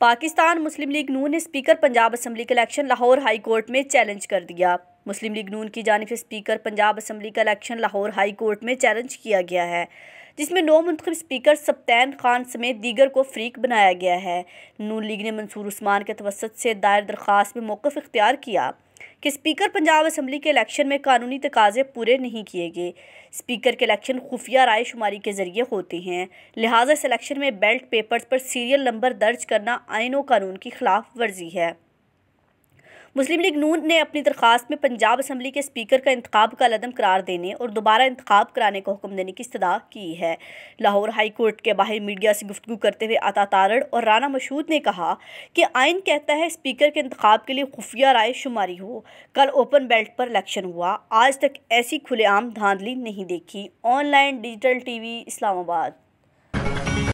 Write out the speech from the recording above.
पाकिस्तान मुस्लिम League Noon ने speaker Punjab assembly का election Lahore high court में चैलेंज कर दिया मुस्लिम लीग नून की जानब से स्पीकर पंजाब असम्बली का इलेक्शन लाहौर हाई कोर्ट में चैलेंज किया गया है जिसमें नौ मुंतब स्पीकर सप्तैन खान समेत दीगर को फ्रीक बनाया गया है नून लीग ने मंसूर उस्मान के तवसत से दायर दरख्वास्त में मौक़ अख्तियार किया कि स्पीकर पंजाब असम्बली के इलेक्शन में कानूनी तकाजे पूरे नहीं किए गए स्पीकर के इलेक्शन खुफिया राय शुमारी के जरिए होते हैं लिहाजा इस इलेक्शन में बेल्ट पेपर्स पर सीरियल नंबर दर्ज करना आयनों कानून की खिलाफ वर्जी है मुस्लिम लीग नून ने अपनी दरख्वास्त में पंजाब असम्बली के स्पीकर का इंतब का लदम करार देने और दोबारा इंतब कराने का हुक्म देने की इस्तः की है लाहौर हाई कोर्ट के बाहर मीडिया से गुफ्तु करते हुए आता तारड़ और राना मशहूद ने कहा कि आयन कहता है स्पीकर के इंतब के लिए खुफिया राय शुमारी हो कल ओपन बेल्ट पर इलेक्शन हुआ आज तक ऐसी खुलेआम धांधली नहीं देखी online digital T V Islamabad